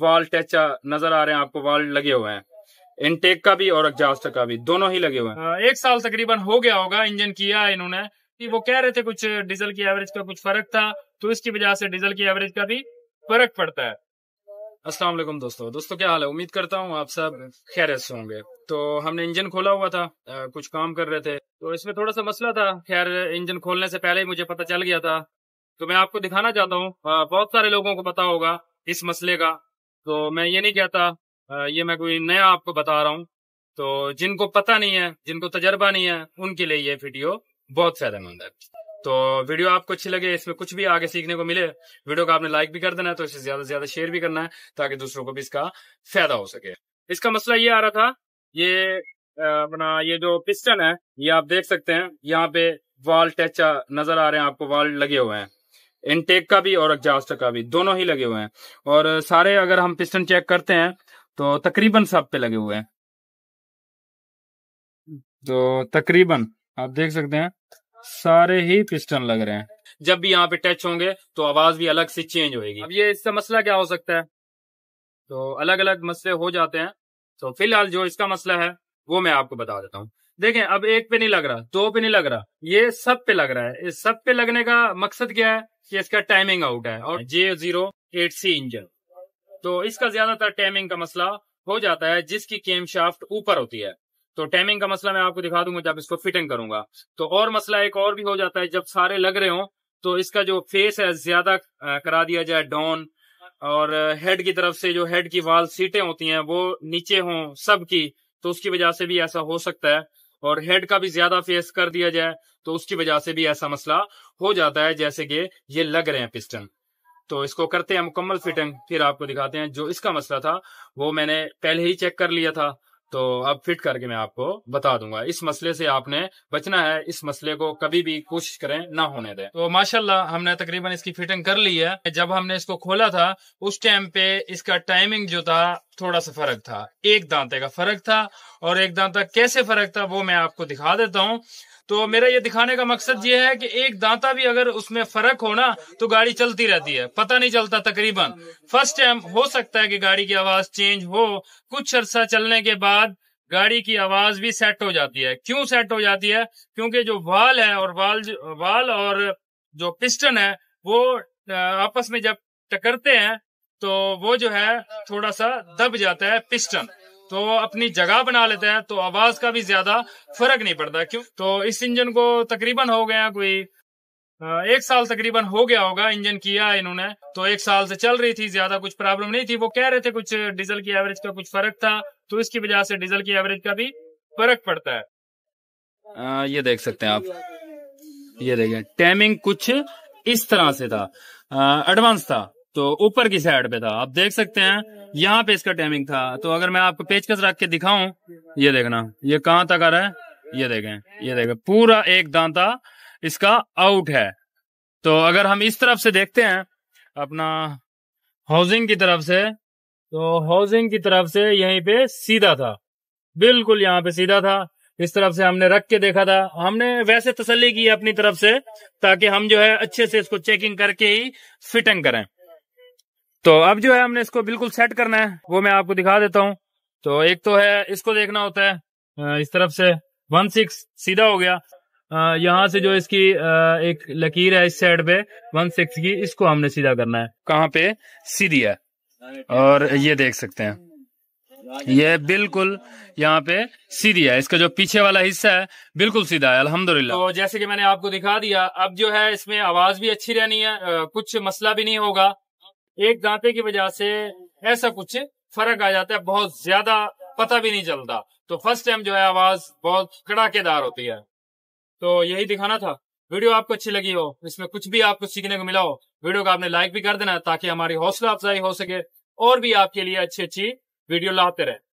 वाल टच नजर आ रहे हैं आपको वाल लगे हुए हैं इनटेक का भी और एग्जॉस्ट का भी दोनों ही लगे हुए हैं हाँ, एक साल तकरीबन हो गया होगा इंजन किया है इन्होंने कि वो कह रहे थे कुछ डीजल की एवरेज का कुछ फर्क था तो इसकी वजह से डीजल की एवरेज का भी फर्क पड़ता है अस्सलाम वालेकुम दोस्तों दोस्तों क्या हाल है उम्मीद करता हूँ आप सब खैरियत से होंगे तो हमने इंजन खोला हुआ था आ, कुछ काम कर रहे थे तो इसमें थोड़ा सा मसला था खैर इंजन खोलने से पहले ही मुझे पता चल गया था तो मैं आपको दिखाना चाहता हूँ बहुत सारे लोगों को पता होगा इस मसले का तो मैं ये नहीं कहता ये मैं कोई नया आपको बता रहा हूँ तो जिनको पता नहीं है जिनको तजर्बा नहीं है उनके लिए ये वीडियो बहुत फायदेमंद है तो वीडियो आपको अच्छी लगे इसमें कुछ भी आगे सीखने को मिले वीडियो को आपने लाइक भी कर देना है तो इसे ज्यादा से ज्यादा शेयर भी करना है ताकि दूसरों को भी इसका फायदा हो सके इसका मसला ये आ रहा था ये अपना ये जो पिस्टन है ये आप देख सकते हैं यहाँ पे वाल टैचा नजर आ रहे हैं आपको वाल लगे हुए हैं इनटेक का भी और एग्जास्ट का भी दोनों ही लगे हुए हैं और सारे अगर हम पिस्टन चेक करते हैं तो तकरीबन सब पे लगे हुए हैं तो तकरीबन आप देख सकते हैं सारे ही पिस्टन लग रहे हैं जब भी यहाँ पे टच होंगे तो आवाज भी अलग से चेंज होगी अब ये इसका मसला क्या हो सकता है तो अलग अलग मसले हो जाते हैं तो फिलहाल जो इसका मसला है वो मैं आपको बता देता हूँ देखें अब एक पे नहीं लग रहा दो पे नहीं लग रहा ये सब पे लग रहा है इस सब पे लगने का मकसद क्या है कि इसका टाइमिंग आउट है और J zero eight C engine तो इसका ज्यादातर टाइमिंग का मसला हो जाता है जिसकी केम शाफ्ट ऊपर होती है तो टाइमिंग का मसला मैं आपको दिखा दूंगा जब इसको फिटिंग करूंगा तो और मसला एक और भी हो जाता है जब सारे लग रहे हो तो इसका जो फेस है ज्यादा करा दिया जाए डॉन और हेड की तरफ से जो हेड की वाल सीटें होती हैं वो नीचे हों सब की तो उसकी वजह से भी ऐसा हो सकता है और हेड का भी ज्यादा फेस कर दिया जाए तो उसकी वजह से भी ऐसा मसला हो जाता है जैसे कि ये लग रहे हैं पिस्टन तो इसको करते हैं मुकम्मल फिटिंग फिर आपको दिखाते हैं जो इसका मसला था वो मैंने पहले ही चेक कर लिया था तो अब फिट करके मैं आपको बता दूंगा इस मसले से आपने बचना है इस मसले को कभी भी कोशिश करें ना होने दें तो माशाल्लाह हमने तकरीबन इसकी फिटिंग कर ली है जब हमने इसको खोला था उस टाइम पे इसका टाइमिंग जो था थोड़ा सा फर्क था एक दांते का फर्क था और एक दांता कैसे फर्क था वो मैं आपको दिखा देता हूँ तो मेरा ये दिखाने का मकसद ये है कि एक दांता भी अगर उसमें फर्क हो ना तो गाड़ी चलती रहती है पता नहीं चलता तकरीबन फर्स्ट टाइम हो सकता है कि गाड़ी की आवाज चेंज हो कुछ अरसा चलने के बाद गाड़ी की आवाज भी सेट हो जाती है क्यों सेट हो जाती है क्योंकि जो वाल है और वाल वाल और जो पिस्टन है वो आपस में जब टकरते हैं तो वो जो है थोड़ा सा दब जाता है पिस्टन तो अपनी जगह बना लेता है तो आवाज का भी ज्यादा फर्क नहीं पड़ता क्यों तो इस इंजन को तकरीबन हो गया कोई एक साल तकरीबन हो गया होगा इंजन किया इन्होंने तो एक साल से चल रही थी ज्यादा कुछ प्रॉब्लम नहीं थी वो कह रहे थे कुछ डीजल की एवरेज का कुछ फर्क था तो इसकी वजह से डीजल की एवरेज का भी फर्क पड़ता है आ, ये देख सकते हैं आप ये देखें टाइमिंग कुछ इस तरह से था एडवांस था तो ऊपर की साइड पे था आप देख सकते हैं यहाँ पे इसका टाइमिंग था तो अगर मैं आपको पेचकस रख के दिखाऊं ये देखना ये कहाँ तक आ रहा है ये देखें ये देखें पूरा एक दांता इसका आउट है तो अगर हम इस तरफ से देखते हैं अपना हाउसिंग की तरफ से तो हाउसिंग की तरफ से यहीं पे सीधा था बिल्कुल यहाँ पे सीधा था इस तरफ से हमने रख के देखा था हमने वैसे तसली की अपनी तरफ से ताकि हम जो है अच्छे से इसको चेकिंग करके ही फिटिंग करें तो अब जो है हमने इसको बिल्कुल सेट करना है वो मैं आपको दिखा देता हूँ तो एक तो है इसको देखना होता है इस तरफ से वन सिक्स सीधा हो गया यहाँ से जो इसकी एक लकीर है इस साइड पे वन सिक्स की इसको हमने सीधा करना है कहाँ पे सीधी है और ये देख सकते हैं ये बिल्कुल यहाँ पे सीधी है इसका जो पीछे वाला हिस्सा है बिल्कुल सीधा है अल्हम्दुलिल्लाह तो जैसे कि मैंने आपको दिखा दिया अब जो है इसमें आवाज भी अच्छी रहनी है कुछ मसला भी नहीं होगा एक दांते की वजह से ऐसा कुछ फर्क आ जाता है बहुत ज्यादा पता भी नहीं चलता तो फर्स्ट टाइम जो है आवाज बहुत कड़ाकेदार होती है तो यही दिखाना था वीडियो आपको अच्छी लगी हो इसमें कुछ भी आपको सीखने को मिला हो वीडियो को आपने लाइक भी कर देना ताकि हमारी हौसला अफजाई हो सके और भी आपके लिए अच्छी अच्छी वीडियो लाते रहे